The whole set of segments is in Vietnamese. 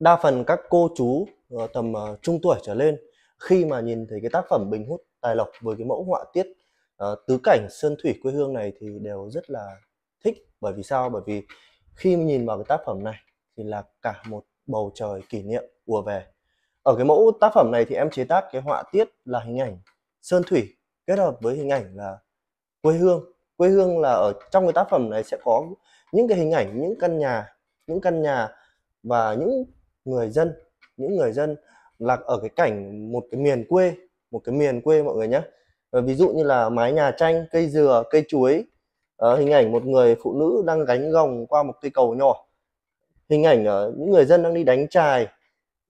đa phần các cô chú ờ, tầm ờ, trung tuổi trở lên khi mà nhìn thấy cái tác phẩm Bình hút tài lộc với cái mẫu họa tiết ờ, tứ cảnh sơn thủy quê hương này thì đều rất là thích bởi vì sao bởi vì khi nhìn vào cái tác phẩm này thì là cả một bầu trời kỷ niệm ùa về ở cái mẫu tác phẩm này thì em chế tác cái họa tiết là hình ảnh sơn thủy kết hợp với hình ảnh là quê hương quê hương là ở trong cái tác phẩm này sẽ có những cái hình ảnh những căn nhà những căn nhà và những người dân những người dân là ở cái cảnh một cái miền quê một cái miền quê mọi người nhé ờ, ví dụ như là mái nhà tranh cây dừa cây chuối à, hình ảnh một người phụ nữ đang gánh gồng qua một cây cầu nhỏ hình ảnh ở những người dân đang đi đánh trài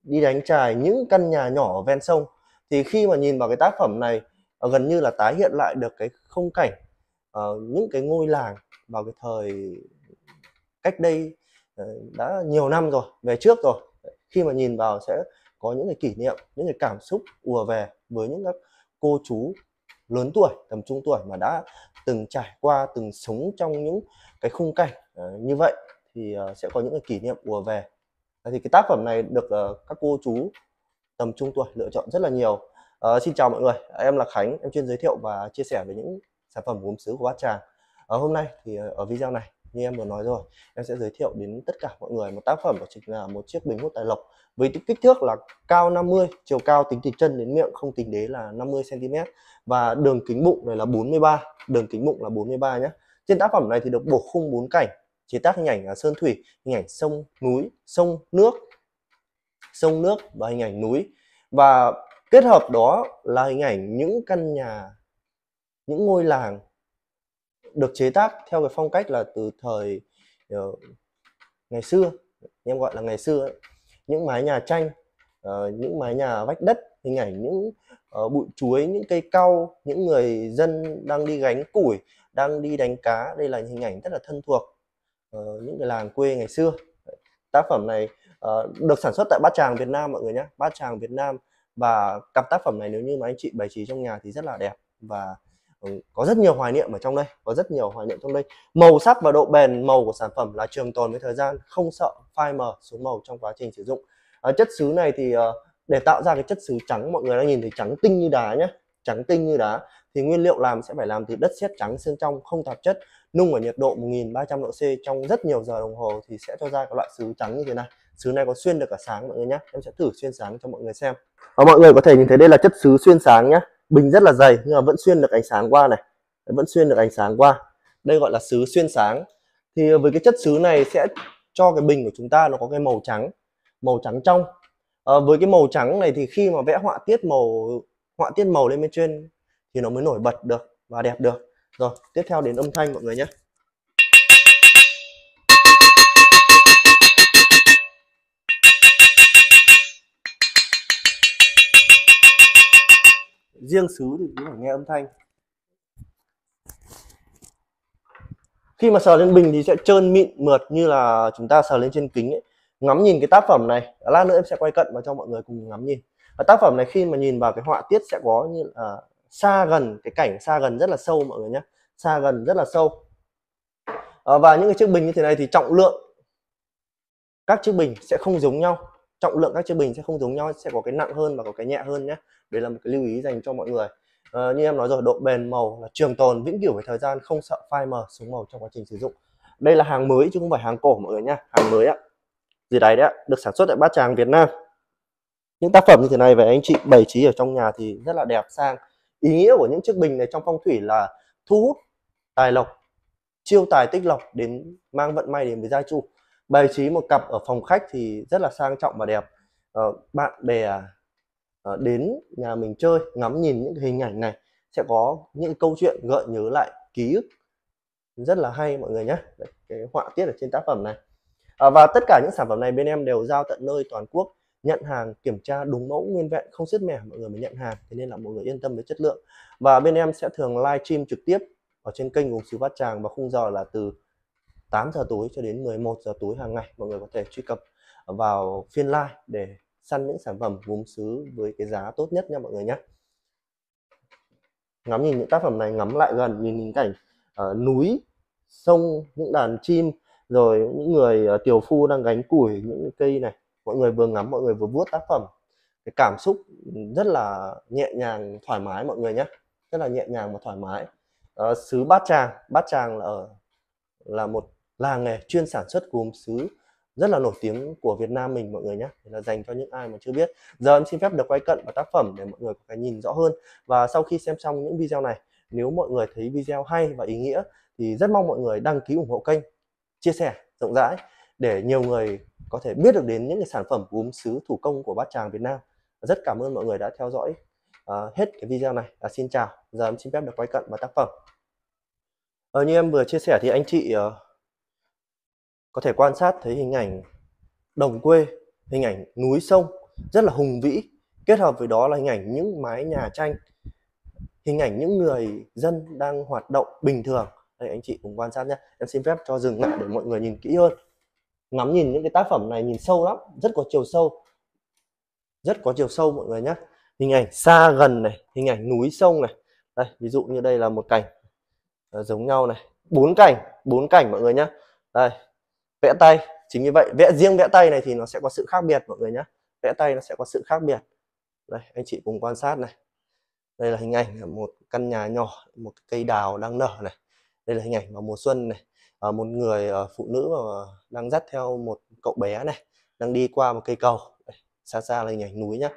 đi đánh trài những căn nhà nhỏ ven sông thì khi mà nhìn vào cái tác phẩm này ờ, gần như là tái hiện lại được cái không cảnh à, những cái ngôi làng vào cái thời cách đây đã nhiều năm rồi về trước rồi khi mà nhìn vào sẽ có những cái kỷ niệm những cái cảm xúc ùa về với những các cô chú lớn tuổi tầm trung tuổi mà đã từng trải qua từng sống trong những cái khung cảnh uh, như vậy thì uh, sẽ có những cái kỷ niệm ùa về thì cái tác phẩm này được uh, các cô chú tầm trung tuổi lựa chọn rất là nhiều à, xin chào mọi người em là khánh em chuyên giới thiệu và chia sẻ về những sản phẩm gốm sứ của bát tràng à, hôm nay thì ở video này như em vừa nói rồi em sẽ giới thiệu đến tất cả mọi người một tác phẩm đó chính là một chiếc bình hút tài lộc với kích thước là cao 50 chiều cao tính từ chân đến miệng không tính đế là 50 cm và đường kính bụng này là 43 đường kính bụng là 43 nhé trên tác phẩm này thì được bổ khung bốn cảnh chế tác hình ảnh sơn thủy hình ảnh sông núi sông nước sông nước và hình ảnh núi và kết hợp đó là hình ảnh những căn nhà những ngôi làng được chế tác theo cái phong cách là từ thời ờ, ngày xưa em gọi là ngày xưa ấy. những mái nhà tranh ờ, những mái nhà vách đất hình ảnh những ờ, bụi chuối những cây cau những người dân đang đi gánh củi đang đi đánh cá đây là hình ảnh rất là thân thuộc những cái làng quê ngày xưa tác phẩm này được sản xuất tại Bát Tràng Việt Nam mọi người nhé Bát Tràng Việt Nam và cặp tác phẩm này nếu như mà anh chị bày trí trong nhà thì rất là đẹp và Ừ, có rất nhiều hoài niệm ở trong đây có rất nhiều hoài niệm trong đây màu sắc và độ bền màu của sản phẩm là trường tồn với thời gian không sợ phai mờ xuống màu trong quá trình sử dụng à, chất xứ này thì à, để tạo ra cái chất xứ trắng mọi người đang nhìn thấy trắng tinh như đá nhé trắng tinh như đá thì nguyên liệu làm sẽ phải làm từ đất sét trắng sơn trong không tạp chất nung ở nhiệt độ 1300 độ C trong rất nhiều giờ đồng hồ thì sẽ cho ra cái loại sứ trắng như thế này sứ này có xuyên được cả sáng mọi người nhé em sẽ thử xuyên sáng cho mọi người xem và mọi người có thể nhìn thấy đây là chất sứ xuyên sáng nhé bình rất là dày nhưng mà vẫn xuyên được ánh sáng qua này vẫn xuyên được ánh sáng qua đây gọi là sứ xuyên sáng thì với cái chất sứ này sẽ cho cái bình của chúng ta nó có cái màu trắng màu trắng trong à, với cái màu trắng này thì khi mà vẽ họa tiết màu họa tiết màu lên bên trên thì nó mới nổi bật được và đẹp được rồi tiếp theo đến âm thanh mọi người nhé riêng xứ thì cũng phải nghe âm thanh khi mà sờ lên bình thì sẽ trơn mịn mượt như là chúng ta sờ lên trên kính ấy. ngắm nhìn cái tác phẩm này lát nữa em sẽ quay cận và cho mọi người cùng ngắm nhìn và tác phẩm này khi mà nhìn vào cái họa tiết sẽ có như là xa gần cái cảnh xa gần rất là sâu mọi người nhé xa gần rất là sâu ờ, và những cái chiếc bình như thế này thì trọng lượng các chiếc bình sẽ không giống nhau trọng lượng các chiếc bình sẽ không giống nhau sẽ có cái nặng hơn và có cái nhẹ hơn nhé đấy là một cái lưu ý dành cho mọi người à, như em nói rồi độ bền màu là trường tồn vĩnh cửu với thời gian không sợ phai mờ xuống màu trong quá trình sử dụng đây là hàng mới chứ không phải hàng cổ mọi người nhá hàng mới ạ gì đấy đấy được sản xuất tại Bát Tràng Việt Nam những tác phẩm như thế này về anh chị bày trí ở trong nhà thì rất là đẹp sang ý nghĩa của những chiếc bình này trong phong thủy là thu hút tài lộc chiêu tài tích lộc đến mang vận may đến với gia chủ Bày trí một cặp ở phòng khách thì rất là sang trọng và đẹp ờ, bạn bè ờ, đến nhà mình chơi ngắm nhìn những hình ảnh này sẽ có những câu chuyện gợi nhớ lại ký ức rất là hay mọi người nhé cái họa tiết ở trên tác phẩm này à, và tất cả những sản phẩm này bên em đều giao tận nơi toàn quốc nhận hàng kiểm tra đúng mẫu nguyên vẹn không sứt mẻ mọi người mới nhận hàng thế nên là mọi người yên tâm với chất lượng và bên em sẽ thường live stream trực tiếp ở trên kênh gồm sứ bát tràng và khung giờ là từ 8 giờ tối cho đến 11 giờ tối hàng ngày mọi người có thể truy cập vào phiên live để săn những sản phẩm gốm xứ với cái giá tốt nhất nha mọi người nhé ngắm nhìn những tác phẩm này ngắm lại gần nhìn hình cảnh uh, núi sông những đàn chim rồi những người uh, tiểu phu đang gánh củi những cây này mọi người vừa ngắm mọi người vừa vuốt tác phẩm cái cảm xúc rất là nhẹ nhàng thoải mái mọi người nhé rất là nhẹ nhàng và thoải mái uh, ờ, sứ bát tràng bát tràng là ở là một làng nghề chuyên sản xuất gốm sứ rất là nổi tiếng của Việt Nam mình mọi người nhé là dành cho những ai mà chưa biết giờ em xin phép được quay cận vào tác phẩm để mọi người có cái nhìn rõ hơn và sau khi xem xong những video này nếu mọi người thấy video hay và ý nghĩa thì rất mong mọi người đăng ký ủng hộ kênh chia sẻ rộng rãi để nhiều người có thể biết được đến những cái sản phẩm gốm sứ thủ công của Bát Tràng Việt Nam rất cảm ơn mọi người đã theo dõi uh, hết cái video này à, xin chào giờ em xin phép được quay cận vào tác phẩm uh, như em vừa chia sẻ thì anh chị uh, có thể quan sát thấy hình ảnh đồng quê, hình ảnh núi sông rất là hùng vĩ, kết hợp với đó là hình ảnh những mái nhà tranh, hình ảnh những người dân đang hoạt động bình thường. Đây anh chị cùng quan sát nhé. Em xin phép cho dừng lại để mọi người nhìn kỹ hơn. Ngắm nhìn những cái tác phẩm này nhìn sâu lắm, rất có chiều sâu. Rất có chiều sâu mọi người nhé. Hình ảnh xa gần này, hình ảnh núi sông này. Đây, ví dụ như đây là một cảnh ờ, giống nhau này, bốn cảnh, bốn cảnh mọi người nhé. Đây, vẽ tay chính như vậy vẽ riêng vẽ tay này thì nó sẽ có sự khác biệt mọi người nhé vẽ tay nó sẽ có sự khác biệt đây anh chị cùng quan sát này đây là hình ảnh một căn nhà nhỏ một cây đào đang nở này đây là hình ảnh vào mùa xuân này à, một người à, phụ nữ mà ờ, đang dắt theo một cậu bé này đang đi qua một cây cầu đây, xa xa là hình ảnh núi nhá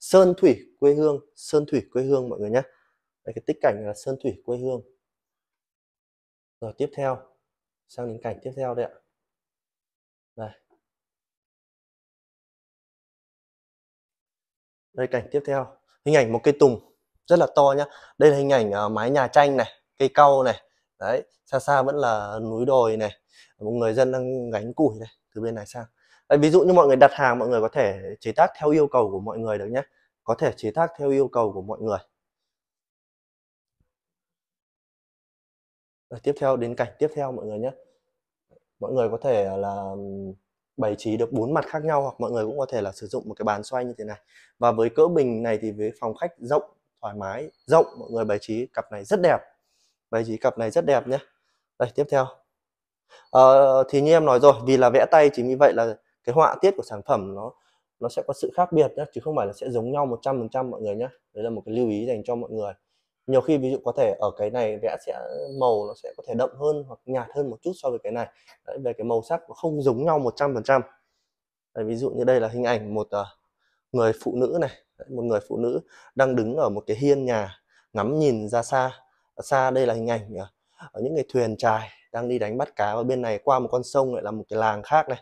sơn thủy quê hương sơn thủy quê hương mọi người nhé đây, cái tích cảnh là sơn thủy quê hương rồi tiếp theo sang đến cảnh tiếp theo đây ạ đây đây cảnh tiếp theo hình ảnh một cây tùng rất là to nhá đây là hình ảnh ờ, mái nhà tranh này cây cau này đấy xa xa vẫn là núi đồi này một người dân đang gánh củi này từ bên này sang đấy, ví dụ như mọi người đặt hàng mọi người có thể chế tác theo yêu cầu của mọi người được nhé có thể chế tác theo yêu cầu của mọi người Rồi, tiếp theo đến cảnh tiếp theo mọi người nhé mọi người có thể là bày trí được bốn mặt khác nhau hoặc mọi người cũng có thể là sử dụng một cái bàn xoay như thế này và với cỡ bình này thì với phòng khách rộng thoải mái rộng mọi người bày trí cặp này rất đẹp bày trí cặp này rất đẹp nhé đây tiếp theo à, thì như em nói rồi vì là vẽ tay chính vì vậy là cái họa tiết của sản phẩm nó nó sẽ có sự khác biệt nhé chứ không phải là sẽ giống nhau 100% mọi người nhé đấy là một cái lưu ý dành cho mọi người nhiều khi ví dụ có thể ở cái này vẽ sẽ màu nó sẽ có thể đậm hơn hoặc nhạt hơn một chút so với cái này đấy, về cái màu sắc nó không giống nhau 100 phần trăm ví dụ như đây là hình ảnh một uh, người phụ nữ này đấy, một người phụ nữ đang đứng ở một cái hiên nhà ngắm nhìn ra xa ở xa đây là hình ảnh uh, ở những cái thuyền trài đang đi đánh bắt cá và bên này qua một con sông lại là một cái làng khác này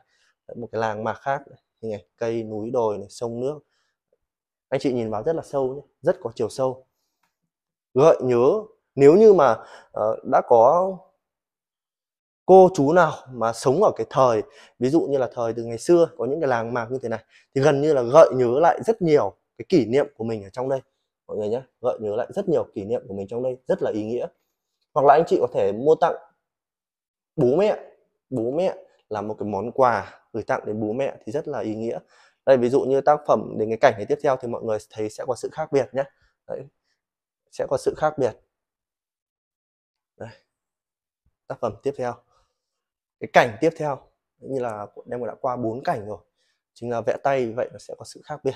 đấy, một cái làng mạc khác này. hình ảnh cây núi đồi này sông nước anh chị nhìn vào rất là sâu nhé rất có chiều sâu gợi nhớ nếu như mà uh, đã có cô chú nào mà sống ở cái thời ví dụ như là thời từ ngày xưa có những cái làng mạc như thế này thì gần như là gợi nhớ lại rất nhiều cái kỷ niệm của mình ở trong đây mọi người nhé gợi nhớ lại rất nhiều kỷ niệm của mình trong đây rất là ý nghĩa hoặc là anh chị có thể mua tặng bố mẹ bố mẹ là một cái món quà gửi tặng đến bố mẹ thì rất là ý nghĩa đây ví dụ như tác phẩm đến cái cảnh này tiếp theo thì mọi người thấy sẽ có sự khác biệt nhé Đấy, sẽ có sự khác biệt Đây. tác phẩm tiếp theo cái cảnh tiếp theo như là em đã qua bốn cảnh rồi chính là vẽ tay vậy nó sẽ có sự khác biệt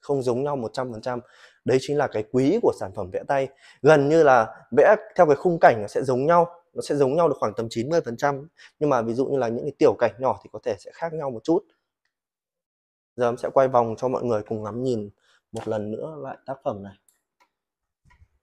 không giống nhau 100% đấy chính là cái quý của sản phẩm vẽ tay gần như là vẽ theo cái khung cảnh nó sẽ giống nhau nó sẽ giống nhau được khoảng tầm 90% nhưng mà ví dụ như là những cái tiểu cảnh nhỏ thì có thể sẽ khác nhau một chút giờ em sẽ quay vòng cho mọi người cùng ngắm nhìn một lần nữa lại tác phẩm này